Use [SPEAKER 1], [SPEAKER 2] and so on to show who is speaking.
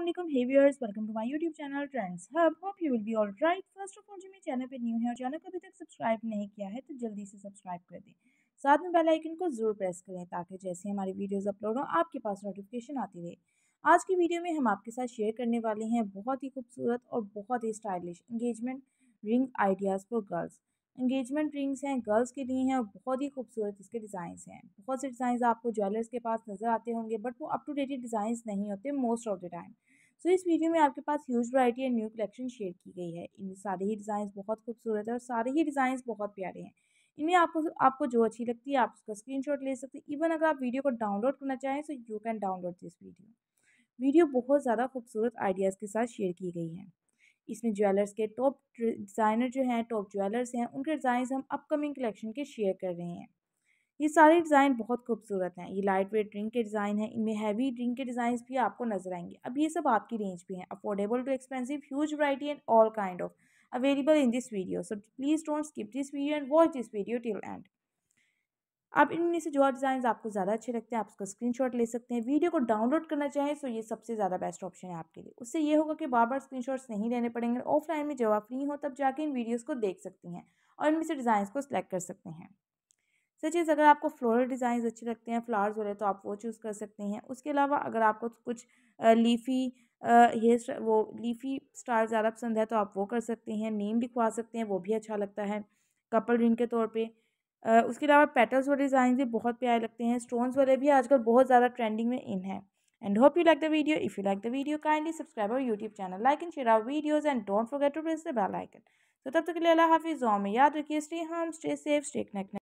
[SPEAKER 1] हे हेवियर्स welcome to my YouTube channel trends hub hope you will be all right first of all जो मेरे channel पे new है और चैनल को अभी तक सब्सक्राइब नहीं किया है तो जल्दी से सब्सक्राइब कर दें साथ में बेल आइकन को ज़रूर प्रेस करें ताकि जैसे हमारी वीडियोस अपलोड हों आपके पास नोटिफिकेशन आती रहे आज की वीडियो में हम आपके साथ शेयर करने वाले हैं बहुत ही खूबसूरत और बहुत ही stylish engagement ring ideas for girls engagement rings हैं गर्ल्स के लिए हैं और बहुत ही खूबसूरत इसके डिज़ाइंस हैं बहुत से डिज़ाइंस आपको ज्वेलर्स के पास नज़र आते होंगे बट वो अप टू डेटेड डिज़ाइंस नहीं होते most of the time so इस वीडियो में आपके पास huge variety and new collection share की गई है इन सारे ही डिज़ाइंस बहुत खूबसूरत है और सारे ही डिज़ाइंस बहुत प्यारे हैं इनमें आपको आपको जो अच्छी लगती है आप उसका शॉट ले सकते हैं इवन अगर आप वीडियो को डाउनलोड करना चाहें तो you can download this video video बहुत ज़्यादा खूबसूरत आइडियाज़ के साथ शेयर की गई है इसमें ज्वेलर्स के टॉप डिज़ाइनर जो हैं टॉप ज्वेलर्स हैं उनके डिजाइन हम अपकमिंग कलेक्शन के शेयर कर रहे हैं ये सारे डिज़ाइन बहुत खूबसूरत हैं ये लाइट वेट रिंग के डिज़ाइन हैं इनमें हैवी रिंग के डिज़ाइन भी आपको नजर आएंगे अब ये सब आपकी रेंज पर हैं affordable to expensive huge variety and all kind of available in this video so please don't skip this video and watch this video till end आप इनमें से जो डिज़ाइन आपको ज़्यादा अच्छे लगते हैं आप उसका स्क्रीनशॉट ले सकते हैं वीडियो को डाउनलोड करना चाहें तो ये सबसे ज़्यादा बेस्ट ऑप्शन है आपके लिए उससे ये होगा कि बार बार स्क्रीन नहीं लेने पड़ेंगे ऑफलाइन में जब आप फ्री हो तब जाके इन वीडियोज़ को देख सकती हैं और इनमें से डिज़ाइन को सिलेक्ट कर सकते हैं सच इज़ अगर आपको फ्लोरल डिज़ाइन अच्छे लगते हैं फ्लावर्स वगैरह तो आप वो चूज़ कर सकते हैं उसके अलावा अगर आपको तो कुछ लीफी हेयर वो लीफी स्टार ज़्यादा पसंद है तो आप वो कर सकते हैं नेम लिखवा सकते हैं वो भी अच्छा लगता है कपल रिंग के तौर पर उसके अलावा पेटल्स वाले डिज़ाइन भी बहुत प्यारे लगते हैं स्टोन्स वाले भी आजकल बहुत ज़्यादा ट्रेंडिंग में इन है and hope you like the video if you like the video kindly subscribe our YouTube channel like and share our videos and don't forget to press the bell icon तो तब तक के लिए अल्लाह हाफिज़ याद रखिए स्टे हम स्टे सेफ स्टे कनेक्ट